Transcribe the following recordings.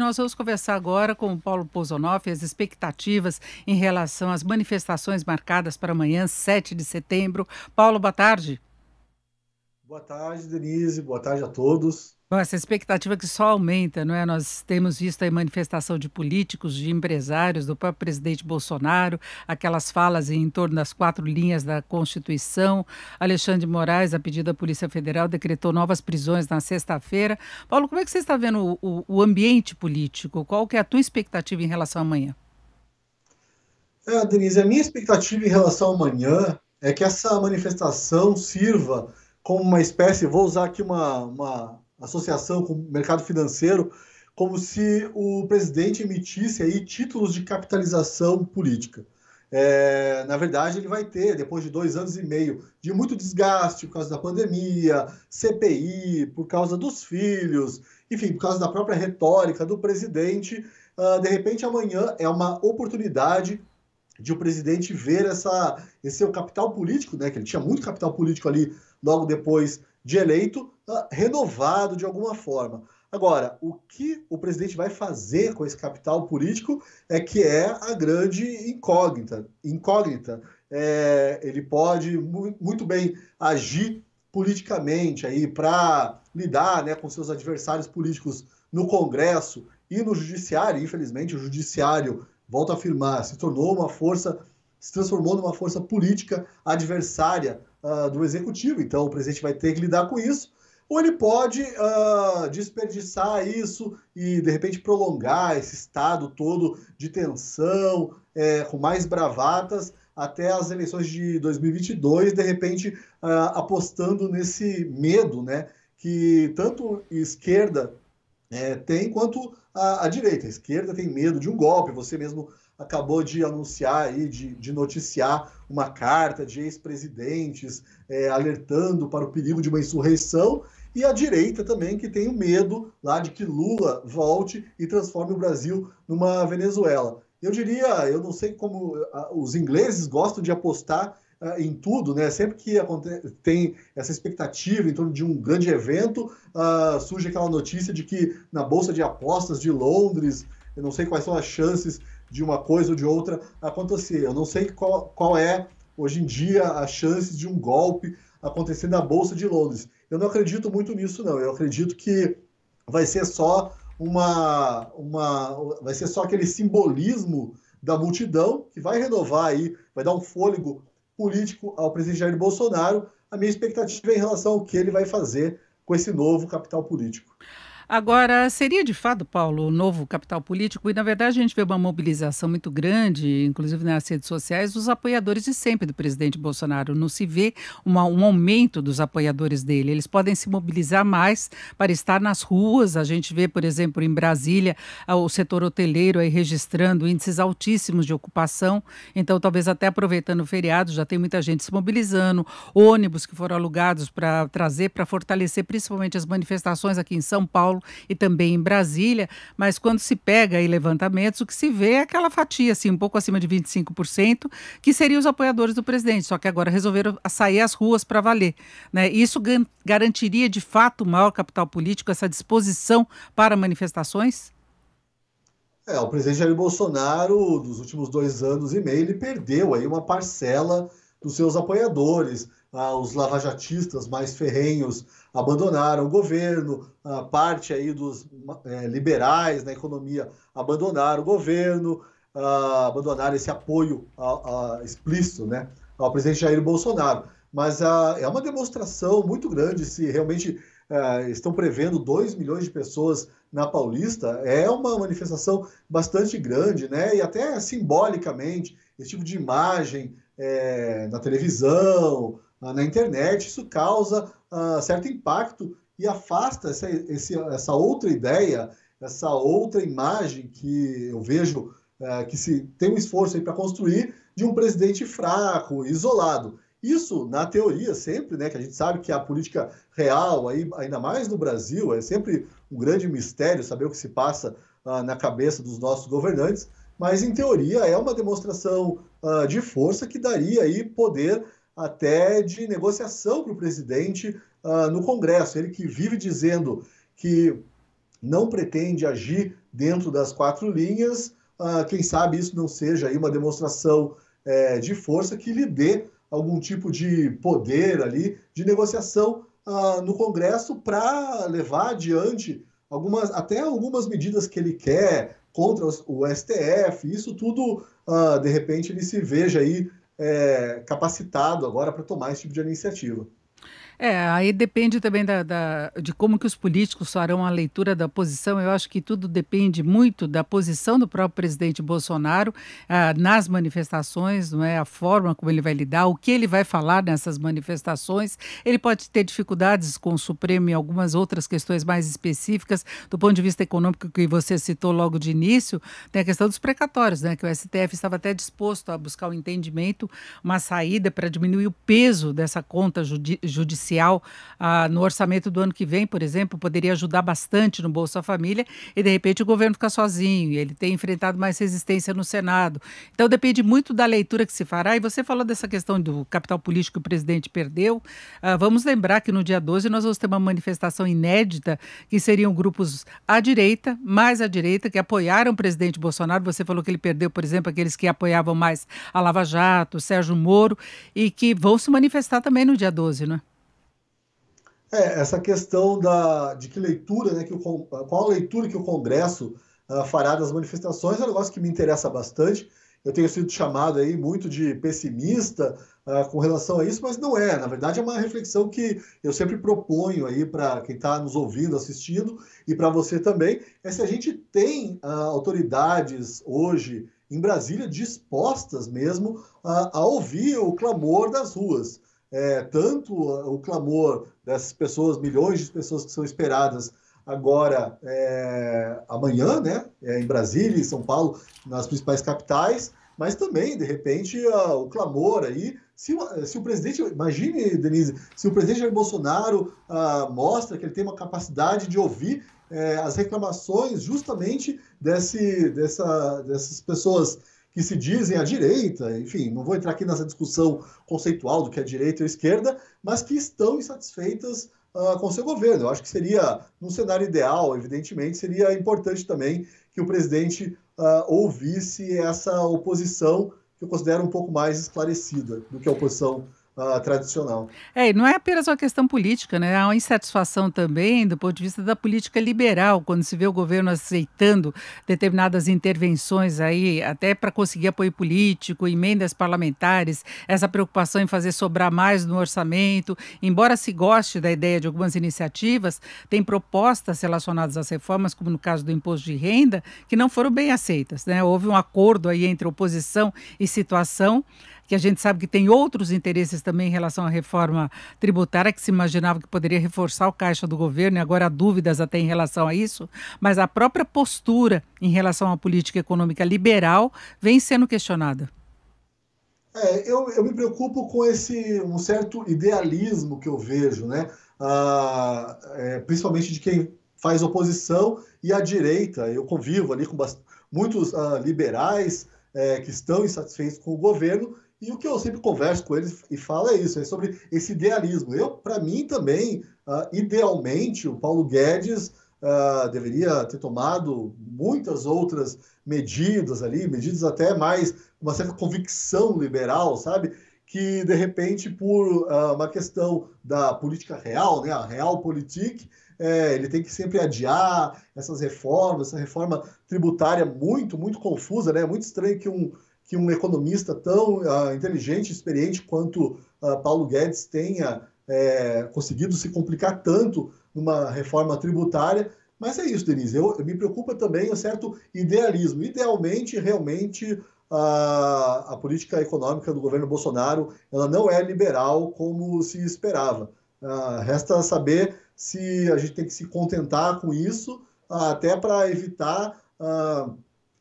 Nós vamos conversar agora com o Paulo Pozonoff as expectativas em relação às manifestações marcadas para amanhã, 7 de setembro. Paulo, boa tarde. Boa tarde, Denise. Boa tarde a todos. Bom, essa expectativa que só aumenta, não é? Nós temos visto a manifestação de políticos, de empresários, do próprio presidente Bolsonaro, aquelas falas em torno das quatro linhas da Constituição. Alexandre Moraes, a pedido da Polícia Federal, decretou novas prisões na sexta-feira. Paulo, como é que você está vendo o, o, ambiente político? Qual que é a tua expectativa em relação a amanhã? É, Denise, a minha expectativa em relação a amanhã é que essa manifestação sirva como uma espécie, vou usar aqui uma, uma associação com o mercado financeiro, como se o presidente emitisse aí títulos de capitalização política. É, na verdade, ele vai ter, depois de dois anos e meio, de muito desgaste por causa da pandemia, CPI, por causa dos filhos, enfim, por causa da própria retórica do presidente, uh, de repente amanhã é uma oportunidade de o presidente ver essa, esse seu capital político, né, que ele tinha muito capital político ali logo depois de eleito, Tá renovado de alguma forma. Agora, o que o presidente vai fazer com esse capital político é que é a grande incógnita. Incógnita. É, ele pode muito bem agir politicamente aí para lidar né, com seus adversários políticos no Congresso e no Judiciário. Infelizmente, o Judiciário, volto a afirmar, se tornou uma força, se transformou numa força política adversária uh, do Executivo. Então, o presidente vai ter que lidar com isso ou ele pode uh, desperdiçar isso e de repente prolongar esse estado todo de tensão, é, com mais bravatas, até as eleições de 2022, de repente uh, apostando nesse medo né, que tanto esquerda é, tem quanto a, a, direita. A esquerda tem medo de um golpe, você mesmo acabou de anunciar aí, de, de noticiar uma carta de ex-presidentes é, alertando para o perigo de uma insurreição, e a direita também, que tem o medo lá de que Lula volte e transforme o Brasil numa Venezuela. Eu diria, eu não sei como os ingleses gostam de apostar ah, em tudo, né? Sempre que tem essa expectativa em torno de um grande evento, uh, surge aquela notícia de que na bolsa de apostas de Londres, eu não sei quais são as chances de uma coisa ou de outra acontecer. Eu não sei qual, qual é hoje em dia as chances de um golpe acontecer na bolsa de Londres. Eu não acredito muito nisso, não. Eu acredito que vai ser só uma, uma vai ser só aquele simbolismo da multidão que vai renovar aí, vai dar um fôlego político ao presidente Jair Bolsonaro. A minha expectativa é em relação ao que ele vai fazer com esse novo capital político. Agora, seria de fato, Paulo, o novo capital político? E, na verdade, a gente vê uma mobilização muito grande, inclusive nas redes sociais, dos apoiadores de sempre do presidente Bolsonaro. Não se vê uma, um aumento dos apoiadores dele. Eles podem se mobilizar mais para estar nas ruas. A gente vê, por exemplo, em Brasília, ah, o setor hoteleiro aí registrando índices altíssimos de ocupação. Então, talvez até aproveitando o feriado, já tem muita gente se mobilizando. Ônibus que foram alugados para trazer, para fortalecer principalmente as manifestações aqui em São Paulo e também em Brasília, mas quando se pega aí levantamentos, o que se vê é aquela fatia, assim, um pouco acima de 25%, que seriam os apoiadores do presidente, só que agora resolveram sair às ruas para valer. Né? Isso garantiria de fato maior capital político, essa disposição para manifestações? É, o presidente Jair Bolsonaro, nos últimos dois anos e meio, ele perdeu aí uma parcela dos seus apoiadores ah, os lavajatistas mais ferrenhos abandonaram o governo, a parte aí dos é, liberais na economia abandonaram o governo, ah, abandonaram esse apoio a, a, explícito né, ao presidente Jair Bolsonaro. Mas ah, é uma demonstração muito grande se realmente é, estão prevendo 2 milhões de pessoas na Paulista. É uma manifestação bastante grande, né? E até simbolicamente, esse tipo de imagem é, na televisão, na internet, isso causa uh, certo impacto e afasta essa, esse, essa outra ideia, essa outra imagem que eu vejo uh, que se tem um esforço para construir de um presidente fraco, isolado. Isso, na teoria, sempre, né, que a gente sabe que a política real, aí, ainda mais no Brasil, é sempre um grande mistério saber o que se passa uh, na cabeça dos nossos governantes, mas, em teoria, é uma demonstração uh, de força que daria aí poder até de negociação para o presidente uh, no Congresso. Ele que vive dizendo que não pretende agir dentro das quatro linhas, uh, quem sabe isso não seja aí uma demonstração é, de força que lhe dê algum tipo de poder ali de negociação uh, no Congresso para levar adiante algumas até algumas medidas que ele quer contra o STF. Isso tudo, de repente, ele se veja aí é, capacitado agora para tomar esse tipo de iniciativa. É, aí depende também da, da, de como que os políticos farão a leitura da posição. Eu acho que tudo depende muito da posição do próprio presidente Bolsonaro ah, nas manifestações, não é? a forma como ele vai lidar, o que ele vai falar nessas manifestações. Ele pode ter dificuldades com o Supremo e algumas outras questões mais específicas do ponto de vista econômico que você citou logo de início. Tem a questão dos precatórios, né? que o STF estava até disposto a buscar um entendimento, uma saída para diminuir o peso dessa conta judi judicial ah, no orçamento do ano que vem, por exemplo, poderia ajudar bastante no Bolsa Família e de repente o governo fica sozinho, ele tem enfrentado mais resistência no Senado. Então depende muito da leitura que se fará. E você falou dessa questão do capital político que o presidente perdeu. Ah, vamos lembrar que no dia 12 nós vamos ter uma manifestação inédita que seriam grupos à direita, mais à direita, que apoiaram o presidente Bolsonaro. Você falou que ele perdeu, por exemplo, aqueles que apoiavam mais a Lava Jato, Sérgio Moro, e que vão se manifestar também no dia 12, não é? É, essa questão da, de que leitura, né, que o, qual a leitura que o Congresso uh, fará das manifestações é um negócio que me interessa bastante. Eu tenho sido chamado aí muito de pessimista uh, com relação a isso, mas não é. Na verdade, é uma reflexão que eu sempre proponho aí para quem está nos ouvindo, assistindo, e para você também, é se a gente tem uh, autoridades hoje em Brasília dispostas mesmo a, a ouvir o clamor das ruas. É, tanto o clamor dessas pessoas, milhões de pessoas que são esperadas agora é, amanhã, né? É, em Brasília, em São Paulo, nas principais capitais, mas também, de repente, a, o clamor aí. Se, se, o presidente, imagine, Denise, se o presidente Jair Bolsonaro a, ah, mostra que ele tem uma capacidade de ouvir é, as reclamações justamente desse, dessa, dessas pessoas que se dizem à direita, enfim, não vou entrar aqui nessa discussão conceitual do que é direita ou esquerda, mas que estão insatisfeitas uh, com seu governo. Eu acho que seria, num cenário ideal, evidentemente, seria importante também que o presidente uh, ouvisse essa oposição que eu considero um pouco mais esclarecida do que a oposição uh, tradicional. É, e não é apenas uma questão política, né? Há uma insatisfação também do ponto de vista da política liberal, quando se vê o governo aceitando determinadas intervenções aí, até para conseguir apoio político, emendas parlamentares, essa preocupação em fazer sobrar mais no orçamento. Embora se goste da ideia de algumas iniciativas, tem propostas relacionadas às reformas, como no caso do imposto de renda, que não foram bem aceitas, né? Houve um acordo aí entre oposição e situação que a gente sabe que tem outros interesses também em relação à reforma tributária, que se imaginava que poderia reforçar o caixa do governo, e agora há dúvidas até em relação a isso, mas a própria postura em relação à política econômica liberal vem sendo questionada. É, eu, eu me preocupo com esse um certo idealismo que eu vejo, né? Ah, é, principalmente de quem faz oposição e a direita. Eu convivo ali com muitos ah, liberais é, que estão insatisfeitos com o governo e o que eu sempre converso com eles e falo é isso, é sobre esse idealismo. Eu, para mim também, uh, idealmente, o Paulo Guedes uh, deveria ter tomado muitas outras medidas ali, medidas até mais uma certa convicção liberal, sabe? Que de repente, por uh, uma questão da política real, né, a realpolitik, é, ele tem que sempre adiar essas reformas, essa reforma tributária muito, muito confusa, né? É muito estranho que um que um economista tão uh, inteligente, experiente quanto uh, Paulo Guedes tenha é, conseguido se complicar tanto numa reforma tributária. Mas é isso, Denise. Eu, me preocupa também um certo idealismo. Idealmente, realmente, a, ah, a política econômica do governo Bolsonaro ela não é liberal como se esperava. Uh, resta saber se a gente tem que se contentar com isso uh, até para evitar uh,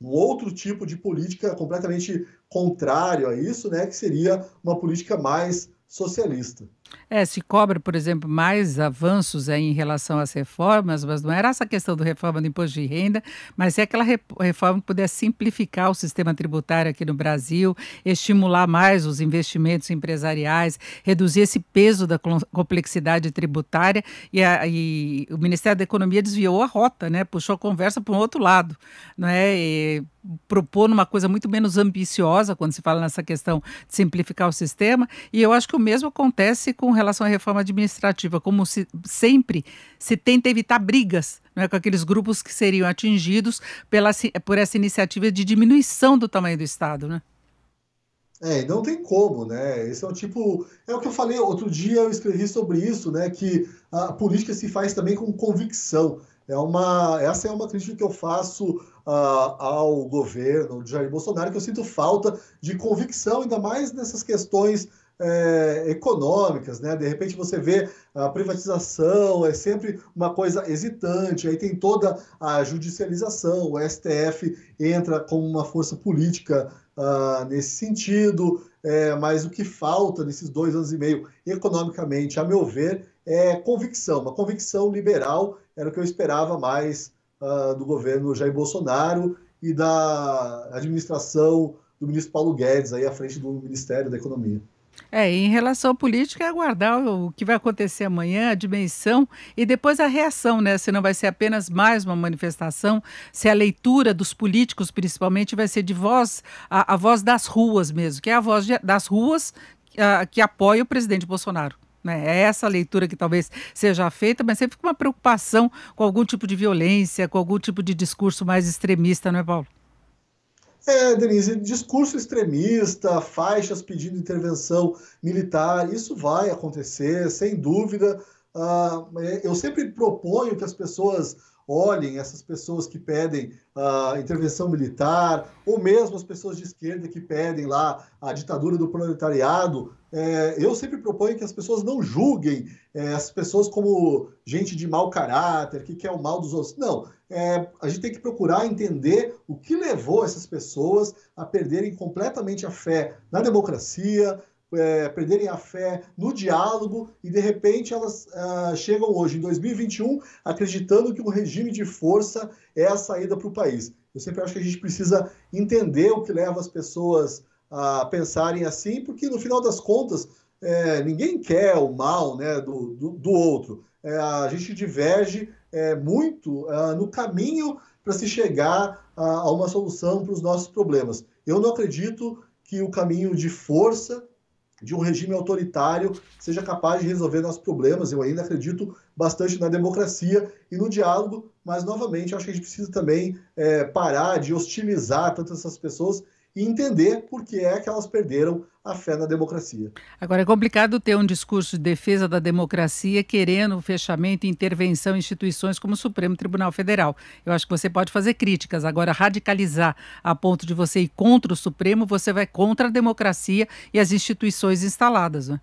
um outro tipo de política completamente contrário a isso, né, que seria uma política mais socialista. É, se cobra, por exemplo, mais avanços em relação às reformas, mas não era essa questão da reforma do imposto de renda, mas é aquela reforma que pudesse simplificar o sistema tributário aqui no Brasil, estimular mais os investimentos empresariais, reduzir esse peso da complexidade tributária. E, a, e o Ministério da Economia desviou a rota, né? puxou a conversa para um outro lado. Né? E, propôs uma coisa muito menos ambiciosa quando se fala nessa questão de simplificar o sistema, e eu acho que o mesmo acontece com relação à reforma administrativa, como se, sempre se tenta evitar brigas né, com aqueles grupos que seriam atingidos pela, por essa iniciativa de diminuição do tamanho do Estado, né? É, não tem como, né? Esse é o tipo. É o que eu falei outro dia, eu escrevi sobre isso, né? Que a política se faz também com convicção. É uma, essa é uma crítica que eu faço uh, ao governo de Jair Bolsonaro, que eu sinto falta de convicção, ainda mais nessas questões é, econômicas, né? De repente você vê a privatização, é sempre uma coisa hesitante, aí tem toda a judicialização, o STF entra como uma força política ah, nesse sentido, é, mas o que falta nesses dois anos e meio, economicamente, a meu ver, é convicção, uma convicção liberal, era o que eu esperava mais ah, do governo Jair Bolsonaro e da administração do ministro Paulo Guedes aí à frente do Ministério da Economia. É, em relação à política, é aguardar o que vai acontecer amanhã, a dimensão e depois a reação, né? Se não vai ser apenas mais uma manifestação, se a leitura dos políticos, principalmente, vai ser de voz, a, a voz das ruas mesmo, que é a voz de, das ruas a, ah, que apoia o presidente Bolsonaro. Né? É essa leitura que talvez seja feita, mas sempre com uma preocupação com algum tipo de violência, com algum tipo de discurso mais extremista, não é, Paulo? É, Denise, discurso extremista, faixas pedindo intervenção militar, isso vai acontecer, sem dúvida. Uh, eu sempre proponho que as pessoas olhem essas pessoas que pedem a uh, intervenção militar, ou mesmo as pessoas de esquerda que pedem lá a ditadura do proletariado, é, eu sempre proponho que as pessoas não julguem é, as pessoas como gente de mau caráter, que quer o mal dos outros. Não, é, a gente tem que procurar entender o que levou essas pessoas a perderem completamente a fé na democracia, é, perderem a fé no diálogo e de repente elas é, chegam hoje em 2021 acreditando que um regime de força é a saída para o país. Eu sempre acho que a gente precisa entender o que leva as pessoas a pensarem assim, porque no final das contas é, ninguém quer o mal né, do, do, do outro. É, a gente diverge é, muito ah, no caminho para se chegar a, ah, a uma solução para os nossos problemas. Eu não acredito que o caminho de força de um regime autoritário seja capaz de resolver nossos problemas. Eu ainda acredito bastante na democracia e no diálogo, mas novamente acho que a gente precisa também é, parar de hostilizar tantas essas pessoas e entender por que é que elas perderam a fé na democracia. Agora, é complicado ter um discurso de defesa da democracia querendo o fechamento e intervenção em instituições como o Supremo Tribunal Federal. Eu acho que você pode fazer críticas. Agora, radicalizar a ponto de você ir contra o Supremo, você vai contra a democracia e as instituições instaladas. Né?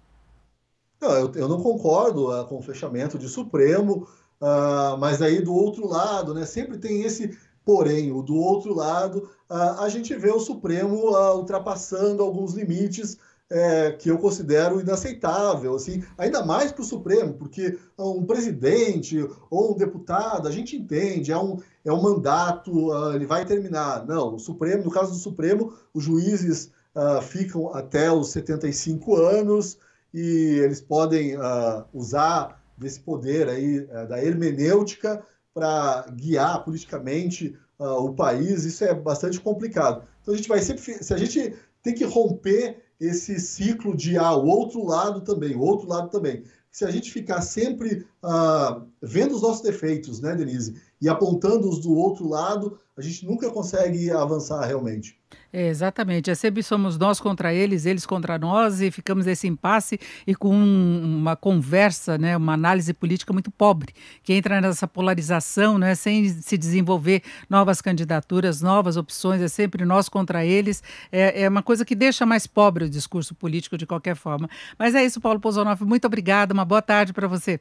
Não, eu, eu, não concordo uh, com o fechamento de Supremo, uh, mas aí do outro lado, né, sempre tem esse Porém, do outro lado, a gente vê o Supremo ultrapassando alguns limites é, que eu considero inaceitável, assim, ainda mais para o Supremo, porque um presidente ou um deputado, a gente entende, é um, é um mandato, ah, ele vai terminar. Não, o Supremo, no caso do Supremo, os juízes ah, ficam até os 75 anos e eles podem ah, usar desse poder aí eh, da hermenêutica para guiar politicamente uh, o país, isso é bastante complicado. Então a gente vai sempre. Se a gente tem que romper esse ciclo de ah, o outro lado também, o outro lado também. Se a gente ficar sempre ah, vendo os nossos defeitos, né, Denise, e apontando os do outro lado, a gente nunca consegue avançar realmente. É, exatamente. É sempre somos nós contra eles, eles contra nós, e ficamos nesse impasse e com uma conversa, né, uma análise política muito pobre, que entra nessa polarização, né, sem se desenvolver novas candidaturas, novas opções, é sempre nós contra eles. É, é uma coisa que deixa mais pobre o discurso político de qualquer forma. Mas é isso, Paulo Pozonoff. Muito obrigado. uma boa tarde para você.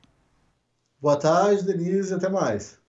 Boa tarde, Denise, até mais.